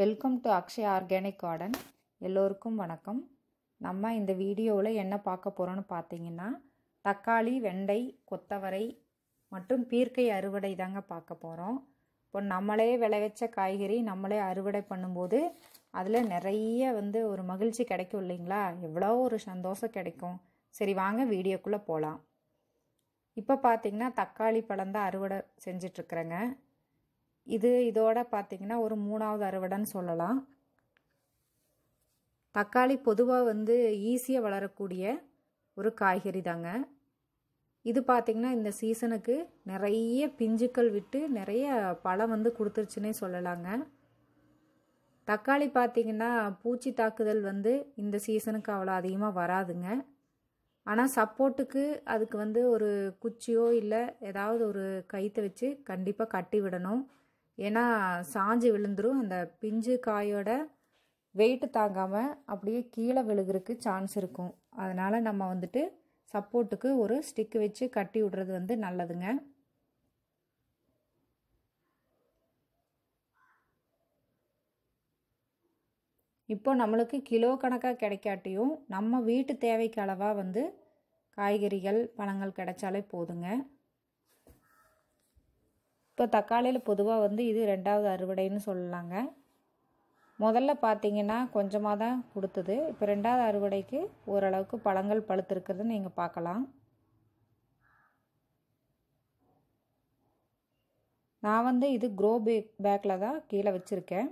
welcome to Akshay organic garden எல்லோருக்கும் வணக்கம் நம்ம இந்த வீடியோவில் என்ன பார்க்க போகிறோன்னு பார்த்தீங்கன்னா தக்காளி வெண்டை கொத்தவரை மற்றும் பீர்க்கை அறுவடை தாங்க பார்க்க போகிறோம் இப்போ நம்மளே விளைவிச்ச காய்கறி நம்மளே அறுவடை பண்ணும்போது அதில் நிறைய வந்து ஒரு மகிழ்ச்சி கிடைக்கும் இல்லைங்களா எவ்வளோ ஒரு சந்தோஷம் கிடைக்கும் சரி வாங்க வீடியோக்குள்ளே போகலாம் இப்போ பார்த்தீங்கன்னா தக்காளி பழம் தான் அறுவடை செஞ்சிட்ருக்குறேங்க இது இதோட பார்த்திங்கன்னா ஒரு மூணாவது அறுவடைன்னு சொல்லலாம் தக்காளி பொதுவாக வந்து ஈஸியாக வளரக்கூடிய ஒரு காய்கறி தாங்க இது பார்த்திங்கன்னா இந்த சீசனுக்கு நிறைய பிஞ்சுக்கள் விட்டு நிறைய பழம் வந்து கொடுத்துருச்சுன்னே சொல்லலாங்க தக்காளி பார்த்திங்கன்னா பூச்சி தாக்குதல் வந்து இந்த சீசனுக்கு அவ்வளோ அதிகமாக வராதுங்க ஆனால் சப்போர்ட்டுக்கு அதுக்கு வந்து ஒரு குச்சியோ இல்லை ஏதாவது ஒரு கைத்தை வச்சு கண்டிப்பாக கட்டி விடணும் ஏன்னா சாஞ்சு விழுந்துடும் அந்த பிஞ்சு காயோட வெயிட்டு தாங்காமல் அப்படியே கீழே விழுகிறதுக்கு சான்ஸ் இருக்கும் அதனால் நம்ம வந்துட்டு சப்போர்ட்டுக்கு ஒரு ஸ்டிக்கு வச்சு கட்டி விடுறது வந்து நல்லதுங்க இப்போ நம்மளுக்கு கிலோ கணக்காக கிடைக்காட்டியும் நம்ம வீட்டு தேவைக்கு அளவாக வந்து காய்கறிகள் பழங்கள் கிடைச்சாலே போதுங்க இப்போ தக்காளியில் பொதுவாக வந்து இது ரெண்டாவது அறுவடைன்னு சொல்லலாங்க முதல்ல பார்த்தீங்கன்னா கொஞ்சமாக தான் கொடுத்தது இப்போ ரெண்டாவது அறுவடைக்கு ஓரளவுக்கு பழங்கள் பழுத்திருக்கிறதுன்னு நீங்கள் பார்க்கலாம் நான் வந்து இது க்ரோ பேக் பேக்கில் தான் கீழே வச்சுருக்கேன்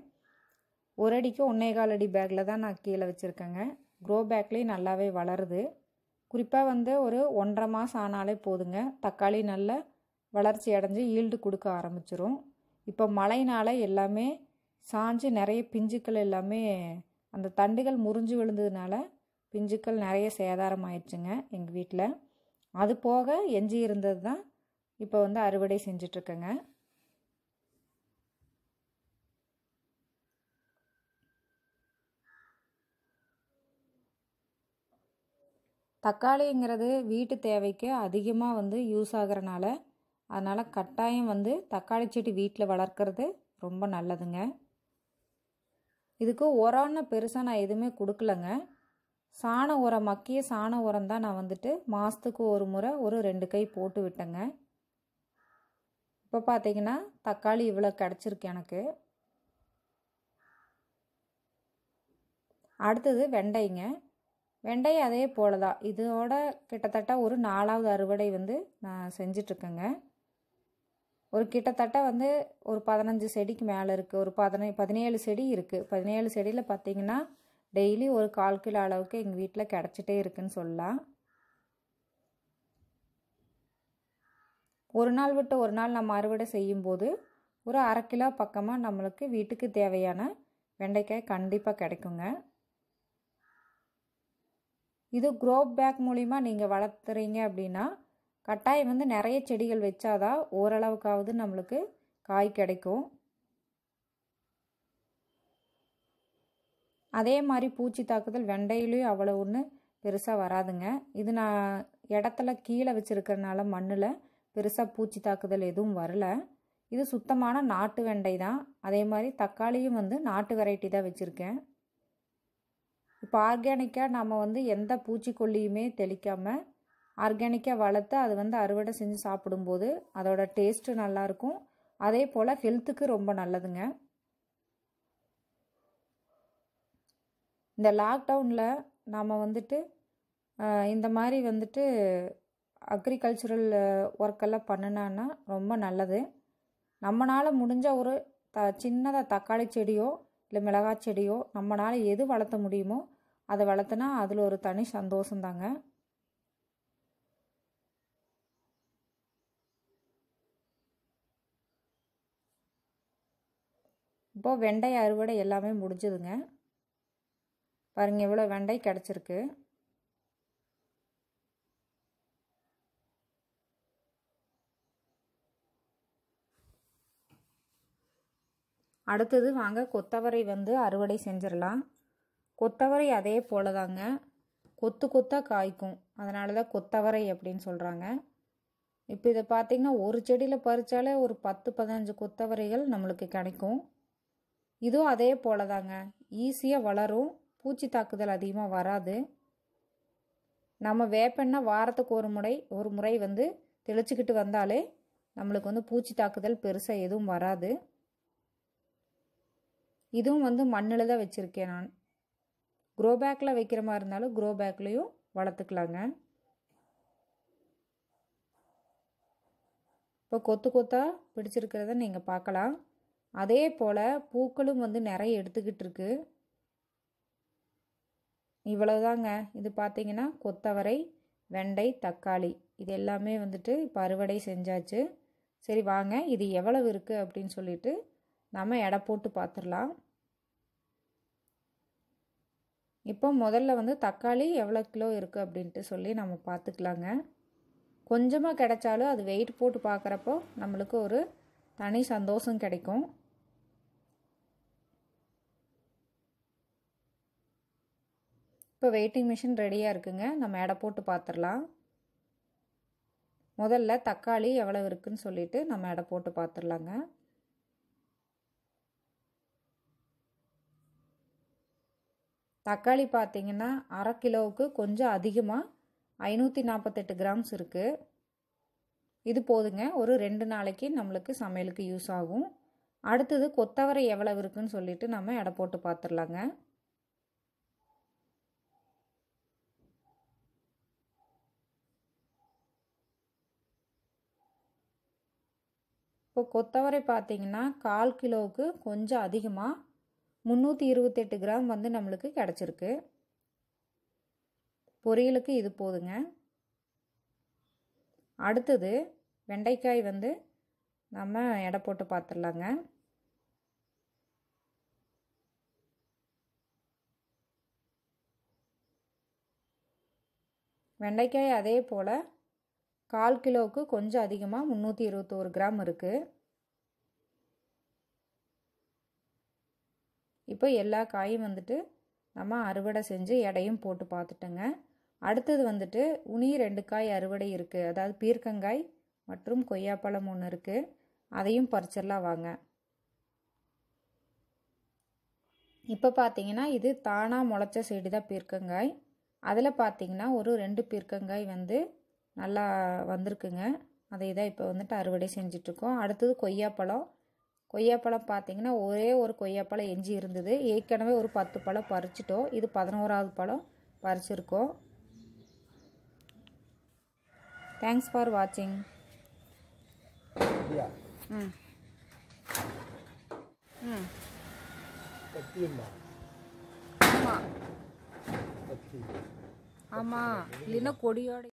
ஒரு அடிக்கு ஒன்றே கால் அடி பேக்கில் தான் நான் கீழே வச்சுருக்கேங்க க்ரோ பேக்லேயும் நல்லாவே வளருது குறிப்பாக வந்து ஒரு ஒன்றரை மாதம் ஆனாலே போதுங்க தக்காளி நல்ல வளர்ச்சி அடைஞ்சு ஈல்டு கொடுக்க ஆரம்பிச்சிரும் இப்போ மழையினால் எல்லாமே சாஞ்சு நிறைய பிஞ்சுக்கள் எல்லாமே அந்த தண்டுகள் முறிஞ்சு விழுந்ததுனால பிஞ்சுக்கள் நிறைய சேதாரம் ஆயிடுச்சுங்க எங்கள் வீட்டில் அது போக எஞ்சி இருந்தது தான் இப்போ வந்து அறுவடை செஞ்சிட்ருக்கேங்க தக்காளிங்கிறது வீட்டு தேவைக்கு அதிகமாக வந்து யூஸ் ஆகிறனால அதனால் கட்டாயம் வந்து தக்காளி செடி வீட்டில் வளர்க்குறது ரொம்ப நல்லதுங்க இதுக்கு உரம்னு பெருசாக நான் எதுவுமே கொடுக்கலங்க சாண உரம் மக்கிய சாண உரம் தான் நான் வந்துட்டு மாதத்துக்கு ஒரு முறை ஒரு ரெண்டு கை போட்டு விட்டேங்க இப்போ பார்த்தீங்கன்னா தக்காளி இவ்வளோ கிடச்சிருக்கு எனக்கு அடுத்தது வெண்டைங்க வெண்டை அதே போல தான் இதோட கிட்டத்தட்ட ஒரு நாலாவது அறுவடை வந்து நான் செஞ்சிட்ருக்கேங்க ஒரு கிட்டத்தட்ட வந்து ஒரு பதினஞ்சு செடிக்கு மேலே இருக்குது ஒரு பதினை பதினேழு செடி இருக்குது பதினேழு செடியில் பார்த்திங்கன்னா டெய்லி ஒரு கால் கிலோ அளவுக்கு எங்கள் வீட்டில் கிடச்சிட்டே இருக்குதுன்னு சொல்லலாம் ஒரு நாள் விட்டு ஒரு நாள் நம்ம அறுவடை செய்யும்போது ஒரு அரை கிலோ பக்கமாக நம்மளுக்கு வீட்டுக்கு தேவையான வெண்டைக்காய் கண்டிப்பாக கிடைக்குங்க இது க்ரோப் பேக் மூலிமா நீங்கள் வளர்த்துறீங்க அப்படின்னா கட்டாயம் வந்து நிறைய செடிகள் வச்சாதான் ஓரளவுக்காவது நம்மளுக்கு காய் கிடைக்கும் அதே மாதிரி பூச்சி தாக்குதல் வெண்டையிலையும் அவ்வளோ ஒன்று பெருசாக வராதுங்க இது நான் இடத்துல கீழே வச்சுருக்கிறனால மண்ணில் பெருசாக பூச்சி தாக்குதல் எதுவும் வரல இது சுத்தமான நாட்டு வெண்டை தான் அதே மாதிரி தக்காளியும் வந்து நாட்டு வெரைட்டி தான் வச்சுருக்கேன் இப்போ ஆர்கானிக்காக நம்ம வந்து எந்த பூச்சிக்கொல்லியுமே தெளிக்காமல் ஆர்கானிக்காக வளர்த்து அது வந்து அறுவடை செஞ்சு சாப்பிடும்போது அதோட டேஸ்ட்டு நல்லாயிருக்கும் அதே போல் ஹெல்த்துக்கு ரொம்ப நல்லதுங்க இந்த லாக்டவுனில் நாம் வந்துட்டு இந்த மாதிரி வந்துட்டு அக்ரிகல்ச்சுரல் ஒர்க்கெல்லாம் பண்ணினான்னா ரொம்ப நல்லது நம்மளால் முடிஞ்ச ஒரு த சின்னதாக தக்காளி செடியோ இல்லை மிளகாய் செடியோ நம்மளால் எது வளர்த்த முடியுமோ அதை வளர்த்துனா அதில் ஒரு தனி சந்தோஷந்தாங்க இப்போது வெண்டை அறுவடை எல்லாமே முடிஞ்சதுங்க பாருங்கள் இவ்வளோ வெண்டை கிடச்சிருக்கு அடுத்தது வாங்க கொத்தவரை வந்து அறுவடை செஞ்சிடலாம் கொத்தவரை அதே போல தாங்க கொத்து கொத்தாக காய்க்கும் அதனால தான் கொத்தவரை அப்படின்னு சொல்கிறாங்க இப்போ இதை பார்த்திங்கன்னா ஒரு செடியில் பறித்தாலே ஒரு பத்து பதினஞ்சு கொத்தவரைகள் நம்மளுக்கு கிடைக்கும் இதுவும் அதே போல தாங்க ஈஸியாக வளரும் பூச்சி தாக்குதல் அதிகமாக வராது நம்ம வேப்பெண்ணை வாரத்துக்கு ஒரு முறை ஒரு முறை வந்து தெளிச்சுக்கிட்டு வந்தாலே நம்மளுக்கு வந்து பூச்சி தாக்குதல் பெருசாக எதுவும் வராது இதுவும் வந்து மண்ணில் தான் வச்சுருக்கேன் நான் க்ரோ பேக்கில் வைக்கிற மாதிரி இருந்தாலும் க்ரோ பேக்லேயும் வளர்த்துக்கலாங்க இப்போ கொத்து கொத்தாக பிடிச்சிருக்கிறத நீங்கள் பார்க்கலாம் அதே போல் பூக்களும் வந்து நிறைய எடுத்துக்கிட்டு இருக்கு இவ்வளோதாங்க இது பார்த்தீங்கன்னா கொத்தவரை வெண்டை தக்காளி இது எல்லாமே வந்துட்டு இப்போ அறுவடை செஞ்சாச்சு சரி வாங்க இது எவ்வளவு இருக்குது அப்படின்னு சொல்லிட்டு நம்ம எடை போட்டு பார்த்துடலாம் இப்போ முதல்ல வந்து தக்காளி எவ்வளோ கிலோ இருக்குது அப்படின்ட்டு சொல்லி நம்ம பார்த்துக்கலாங்க கொஞ்சமாக கிடைச்சாலும் அது வெயிட் போட்டு பார்க்குறப்போ நம்மளுக்கு ஒரு தனி சந்தோஷம் கிடைக்கும் இப்போ வெயிட்டிங் மிஷின் ரெடியாக இருக்குங்க நம்ம எடை போட்டு பார்த்துடலாம் முதல்ல தக்காளி எவ்வளோ இருக்குதுன்னு சொல்லிவிட்டு நம்ம எடை போட்டு பார்த்துடலாங்க தக்காளி பார்த்திங்கன்னா அரை கிலோவுக்கு கொஞ்சம் அதிகமாக ஐநூற்றி நாற்பத்தெட்டு கிராம்ஸ் இருக்குது இது போதுங்க ஒரு ரெண்டு நாளைக்கு நம்மளுக்கு சமையலுக்கு யூஸ் ஆகும் அடுத்தது கொத்தவரை எவ்வளவு இருக்குன்னு சொல்லிட்டு நம்ம எடை போட்டு பார்த்துடலாங்க இப்போ கொத்தவரை பார்த்திங்கன்னா கால் கிலோவுக்கு கொஞ்சம் அதிகமாக முந்நூற்றி இருபத்தெட்டு கிராம் வந்து நம்மளுக்கு கிடச்சிருக்கு பொரியலுக்கு இது போதுங்க அடுத்தது வெண்டைக்காய் வந்து நம்ம எடை போட்டு பார்த்துடலாங்க வெண்டைக்காய் அதே போல் கால் கிலோவுக்கு கொஞ்சம் அதிகமாக முந்நூற்றி இருபத்தோரு கிராம் இருக்குது இப்போ எல்லா காயும் வந்துட்டு நம்ம அறுவடை செஞ்சு எடையும் போட்டு பார்த்துட்டோங்க அடுத்தது வந்துட்டு உனி ரெண்டு காய் அறுவடை இருக்குது அதாவது பீர்க்கங்காய் மற்றும் கொய்யாப்பழம் ஒன்று இருக்குது அதையும் பறிச்சிடலாம் வாங்க இப்போ பார்த்தீங்கன்னா இது தானாக முளைச்ச செடி தான் பீர்க்கங்காய் அதில் பார்த்தீங்கன்னா ஒரு ரெண்டு பீர்க்கங்காய் வந்து நல்லா வந்திருக்குங்க அதை தான் இப்போ வந்துட்டு அறுவடை செஞ்சிட்ருக்கோம் அடுத்தது கொய்யாப்பழம் கொய்யாப்பழம் பார்த்திங்கன்னா ஒரே ஒரு கொய்யாப்பழம் எஞ்சி இருந்தது ஏற்கனவே ஒரு பத்து பழம் பறிச்சிட்டோம் இது பதினோராவது பழம் பறிச்சிருக்கோம் தேங்க்ஸ் ஃபார் வாட்சிங் ம் ம் ஆமாம் ஆமாம் இல்லைன்னா கொடியோட